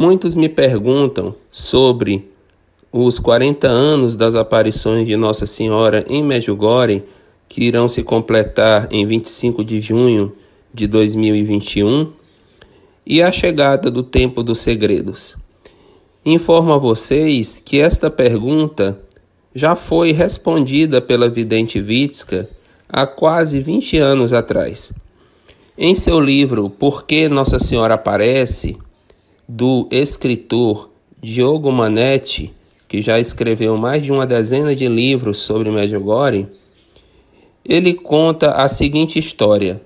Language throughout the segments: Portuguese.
Muitos me perguntam sobre os 40 anos das aparições de Nossa Senhora em Medjugorje, que irão se completar em 25 de junho de 2021, e a chegada do tempo dos segredos. Informo a vocês que esta pergunta já foi respondida pela vidente Vitska há quase 20 anos atrás. Em seu livro Por que Nossa Senhora Aparece, do escritor Diogo Manetti, que já escreveu mais de uma dezena de livros sobre Medjugorje, ele conta a seguinte história,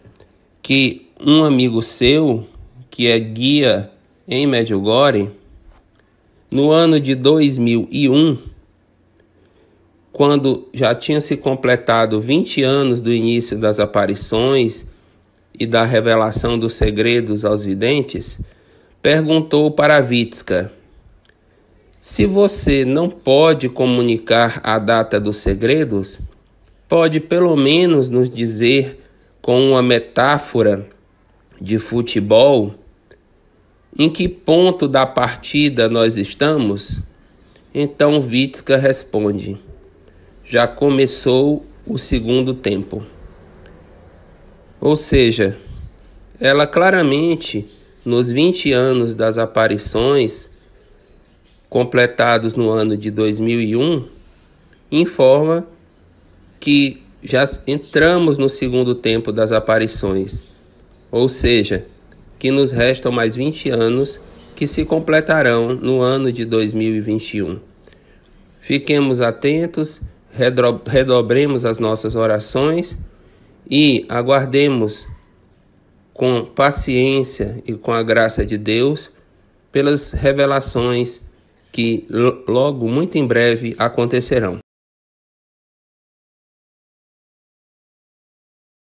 que um amigo seu, que é guia em Medjugorje, no ano de 2001, quando já tinha se completado 20 anos do início das aparições e da revelação dos segredos aos videntes, perguntou para Vitska: Se você não pode comunicar a data dos segredos, pode pelo menos nos dizer com uma metáfora de futebol em que ponto da partida nós estamos? Então Vitska responde: Já começou o segundo tempo. Ou seja, ela claramente nos 20 anos das aparições, completados no ano de 2001, informa que já entramos no segundo tempo das aparições, ou seja, que nos restam mais 20 anos que se completarão no ano de 2021. Fiquemos atentos, redobremos as nossas orações e aguardemos com paciência e com a graça de Deus, pelas revelações que logo muito em breve acontecerão.